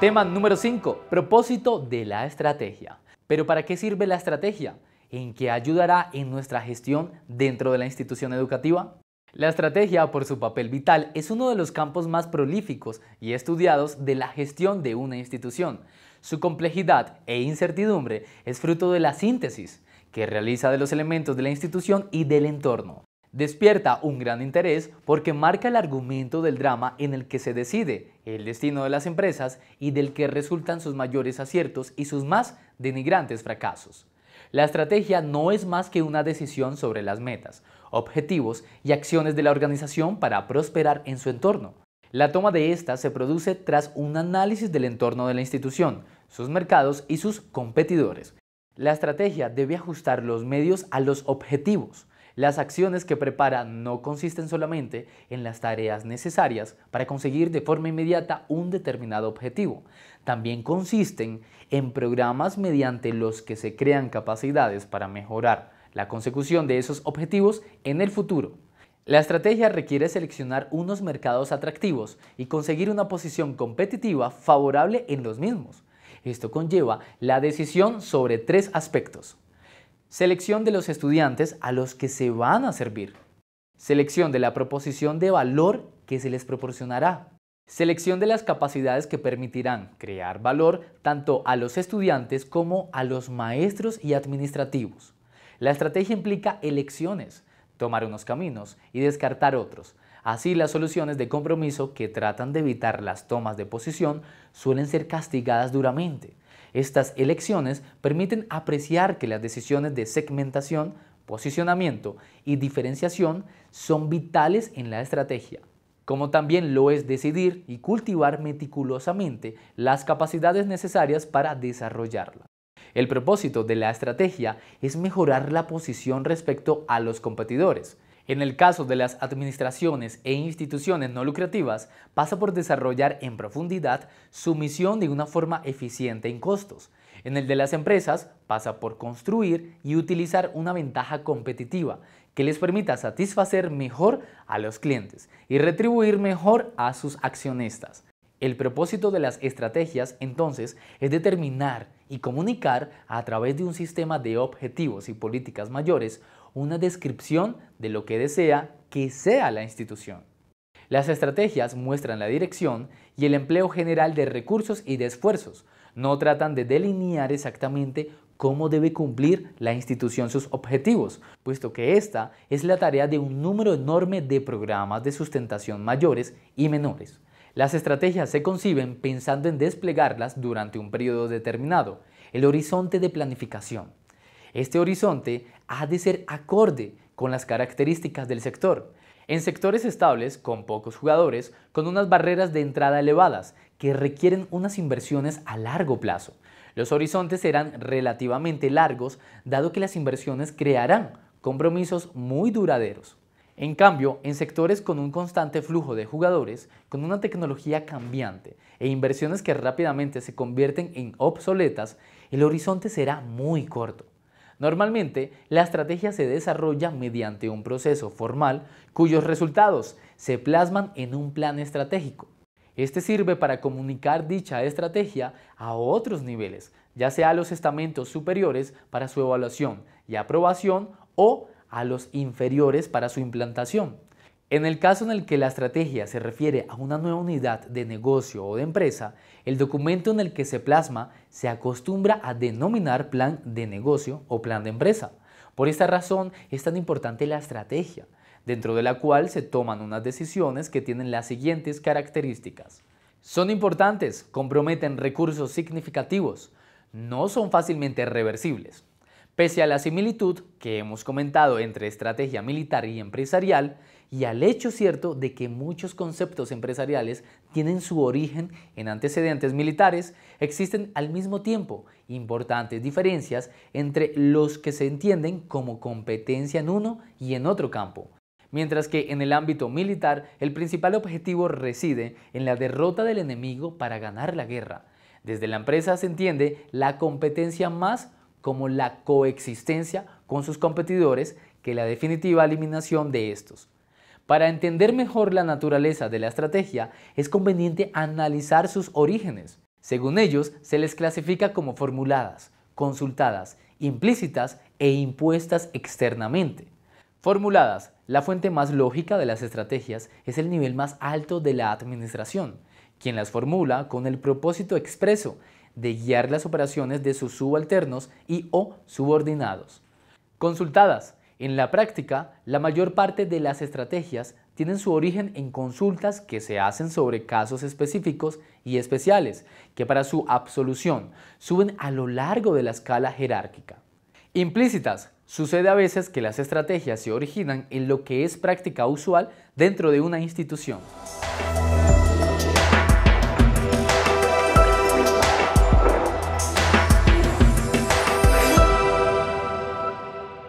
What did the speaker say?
Tema número 5. Propósito de la estrategia. Pero ¿para qué sirve la estrategia? ¿En qué ayudará en nuestra gestión dentro de la institución educativa? La estrategia, por su papel vital, es uno de los campos más prolíficos y estudiados de la gestión de una institución. Su complejidad e incertidumbre es fruto de la síntesis que realiza de los elementos de la institución y del entorno. Despierta un gran interés porque marca el argumento del drama en el que se decide el destino de las empresas y del que resultan sus mayores aciertos y sus más denigrantes fracasos. La estrategia no es más que una decisión sobre las metas, objetivos y acciones de la organización para prosperar en su entorno. La toma de ésta se produce tras un análisis del entorno de la institución, sus mercados y sus competidores. La estrategia debe ajustar los medios a los objetivos, las acciones que prepara no consisten solamente en las tareas necesarias para conseguir de forma inmediata un determinado objetivo, también consisten en programas mediante los que se crean capacidades para mejorar la consecución de esos objetivos en el futuro. La estrategia requiere seleccionar unos mercados atractivos y conseguir una posición competitiva favorable en los mismos. Esto conlleva la decisión sobre tres aspectos. Selección de los estudiantes a los que se van a servir. Selección de la proposición de valor que se les proporcionará. Selección de las capacidades que permitirán crear valor tanto a los estudiantes como a los maestros y administrativos. La estrategia implica elecciones, tomar unos caminos y descartar otros. Así las soluciones de compromiso que tratan de evitar las tomas de posición suelen ser castigadas duramente. Estas elecciones permiten apreciar que las decisiones de segmentación, posicionamiento y diferenciación son vitales en la estrategia, como también lo es decidir y cultivar meticulosamente las capacidades necesarias para desarrollarla. El propósito de la estrategia es mejorar la posición respecto a los competidores, en el caso de las administraciones e instituciones no lucrativas, pasa por desarrollar en profundidad su misión de una forma eficiente en costos. En el de las empresas, pasa por construir y utilizar una ventaja competitiva que les permita satisfacer mejor a los clientes y retribuir mejor a sus accionistas. El propósito de las estrategias, entonces, es determinar y comunicar a través de un sistema de objetivos y políticas mayores una descripción de lo que desea que sea la institución. Las estrategias muestran la dirección y el empleo general de recursos y de esfuerzos. No tratan de delinear exactamente cómo debe cumplir la institución sus objetivos, puesto que esta es la tarea de un número enorme de programas de sustentación mayores y menores. Las estrategias se conciben pensando en desplegarlas durante un periodo determinado, el horizonte de planificación. Este horizonte ha de ser acorde con las características del sector. En sectores estables, con pocos jugadores, con unas barreras de entrada elevadas, que requieren unas inversiones a largo plazo. Los horizontes serán relativamente largos, dado que las inversiones crearán compromisos muy duraderos. En cambio, en sectores con un constante flujo de jugadores, con una tecnología cambiante e inversiones que rápidamente se convierten en obsoletas, el horizonte será muy corto. Normalmente, la estrategia se desarrolla mediante un proceso formal cuyos resultados se plasman en un plan estratégico. Este sirve para comunicar dicha estrategia a otros niveles, ya sea a los estamentos superiores para su evaluación y aprobación o a los inferiores para su implantación. En el caso en el que la estrategia se refiere a una nueva unidad de negocio o de empresa, el documento en el que se plasma se acostumbra a denominar plan de negocio o plan de empresa. Por esta razón es tan importante la estrategia, dentro de la cual se toman unas decisiones que tienen las siguientes características. Son importantes, comprometen recursos significativos, no son fácilmente reversibles, Pese a la similitud que hemos comentado entre estrategia militar y empresarial, y al hecho cierto de que muchos conceptos empresariales tienen su origen en antecedentes militares, existen al mismo tiempo importantes diferencias entre los que se entienden como competencia en uno y en otro campo. Mientras que en el ámbito militar el principal objetivo reside en la derrota del enemigo para ganar la guerra. Desde la empresa se entiende la competencia más como la coexistencia con sus competidores que la definitiva eliminación de estos. Para entender mejor la naturaleza de la estrategia, es conveniente analizar sus orígenes. Según ellos, se les clasifica como formuladas, consultadas, implícitas e impuestas externamente. Formuladas, la fuente más lógica de las estrategias es el nivel más alto de la administración, quien las formula con el propósito expreso de guiar las operaciones de sus subalternos y o subordinados. Consultadas. En la práctica, la mayor parte de las estrategias tienen su origen en consultas que se hacen sobre casos específicos y especiales, que para su absolución suben a lo largo de la escala jerárquica. Implícitas. Sucede a veces que las estrategias se originan en lo que es práctica usual dentro de una institución.